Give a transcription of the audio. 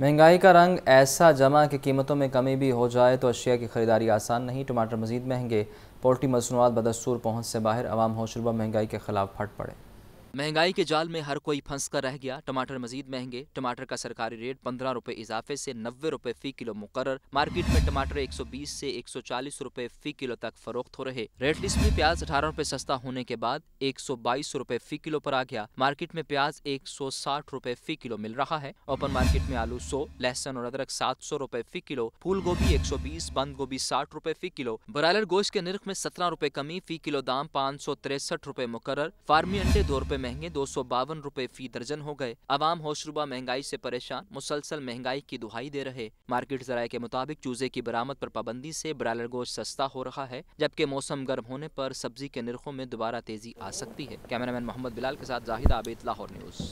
महंगाई का रंग ऐसा जमा कि कीमतों में कमी भी हो जाए तो अशिया की खरीदारी आसान नहीं टमाटर मजीद महंगे पोल्ट्री मसनूआत बदस्तूर पहुंच से बाहर आवाम होशरबा महंगाई के खिलाफ फट पड़े महंगाई के जाल में हर कोई फंस कर रह गया टमाटर मजीद महंगे टमाटर का सरकारी रेट पंद्रह रुपए इजाफे से नब्बे रुपए फी किलो मुकर मार्केट में टमाटर 120 से 140 रूपए फी किलो तक फरोख्त हो रहे रेड लिस्ट में प्याज अठारह रूपए सस्ता होने के बाद एक सौ बाईस रूपए फी किलो आरोप आ गया मार्केट में प्याज एक सौ साठ रूपए फी किलो मिल रहा है ओपन मार्केट में आलू सौ लहसन और अदरक सात सौ रुपए फी किलो फूल गोभी एक सौ बीस बंद गोभी साठ रूपए फी किलो ब्रायलर गोश्त के निर्ख में सत्रह रुपए कमी फी किलो दाम पाँच सौ तिरसठ रुपए मुकर फार्मी अंडे दो रूपए महंगे दो सौ बावन रुपए फी दर्जन हो गए आवाम होशरुबा महंगाई से परेशान मुसलसल महंगाई की दुहाई दे रहे मार्केट जराये के मुताबिक चूजे की बरामद पर पाबंदी से ब्रायलर गोश्त सस्ता हो रहा है जबकि मौसम गर्म होने पर सब्जी के निरखों में दोबारा तेजी आ सकती है कैमरामैन मोहम्मद बिलाल के साथ जाहिद आबेद लाहौर न्यूज़